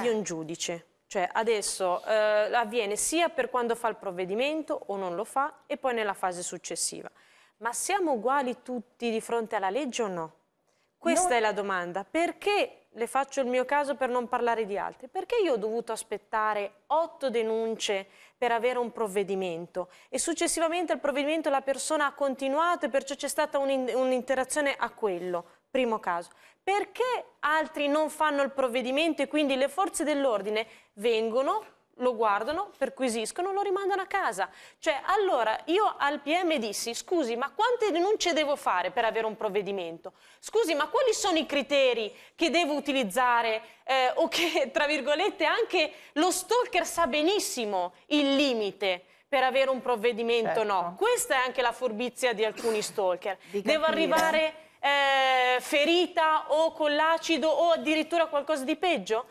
di un giudice. Cioè adesso eh, avviene sia per quando fa il provvedimento o non lo fa e poi nella fase successiva. Ma siamo uguali tutti di fronte alla legge o no? Questa non... è la domanda. Perché, le faccio il mio caso per non parlare di altri, perché io ho dovuto aspettare otto denunce per avere un provvedimento e successivamente al provvedimento la persona ha continuato e perciò c'è stata un'interazione a quello? Primo caso. Perché altri non fanno il provvedimento e quindi le forze dell'ordine vengono lo guardano, perquisiscono, lo rimandano a casa. Cioè, allora io al PM dissi, scusi, ma quante denunce devo fare per avere un provvedimento? Scusi, ma quali sono i criteri che devo utilizzare eh, o che, tra virgolette, anche lo stalker sa benissimo il limite? per avere un provvedimento certo. no. Questa è anche la furbizia di alcuni stalker. Di Devo arrivare eh, ferita o con l'acido o addirittura qualcosa di peggio?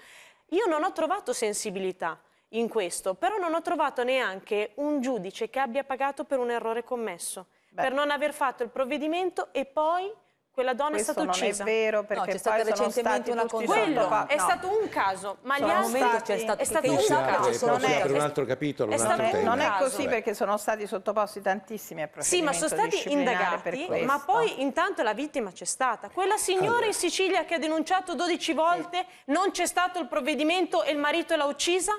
Io non ho trovato sensibilità in questo, però non ho trovato neanche un giudice che abbia pagato per un errore commesso, Beh. per non aver fatto il provvedimento e poi quella donna Questo è stata uccisa. non è vero perché no, c'è stata recentemente una condanna. è no. stato un caso, ma sono gli altri c'è Stati... è stato un caso. Sì, non è, un altro capitolo, un altro non, non è così perché sono stati sottoposti tantissimi a procedimenti Sì, ma sono stati indagati, ma poi intanto la vittima c'è stata. Quella signora allora. in Sicilia che ha denunciato 12 volte, sì. non c'è stato il provvedimento e il marito l'ha uccisa?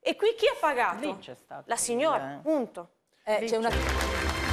E qui chi ha pagato? La signora, punto. Eh, c'è una...